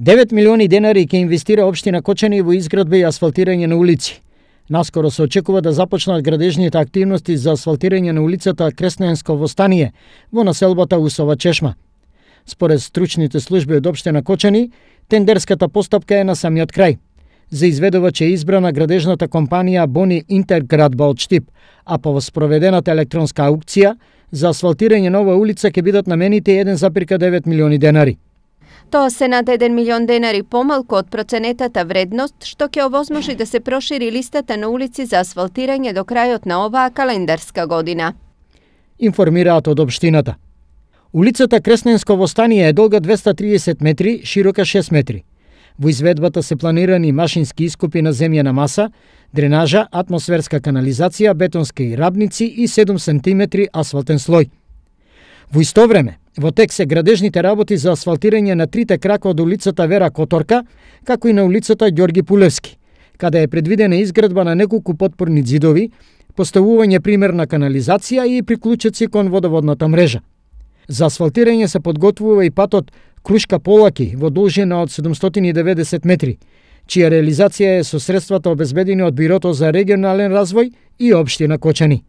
9 милиони денари ќе инвестира општина Кочани во изградба и асфалтирање на улици. Наскоро се очекува да започнат градежните активности за асфалтирање на улицата Кресненско станије во населбата Усова Чешма. Според стручните служби од општина Кочани, тендерската постапка е на самиот крај. За изведувач е избрана градежната компанија Бони Интерград Балчтип, а по воспроведената електронска аукција за асфалтирање на оваа улица ќе бидат намените 1,9 милиони денари. Тоа се над 1 милион денари помалку од проценетата вредност, што ќе овозможи да се прошири листата на улици за асфалтирање до крајот на оваа календарска година. Информираат од Обштината. Улицата Кресненско во Станија е долга 230 метри, широка 6 метри. Во изведбата се планирани машински искупи на земјена маса, дренажа, атмосферска канализација, бетонски рабници и 7 см асфалтен слој. Во исто време, Во тек се градежните работи за асфалтирање на трите крака од улицата Вера Которка, како и на улицата Ѓорги Пулевски, каде е предвидена изградба на неколку подпорни ѕидови, поставување пример на канализација и приклучоци кон водоводната мрежа. За асфалтирање се подготвува и патот Крушка Полаки во должина од 790 метри, чија реализација е со средствата обезбедени од Бирото за регионален развој и Обштина Кочани.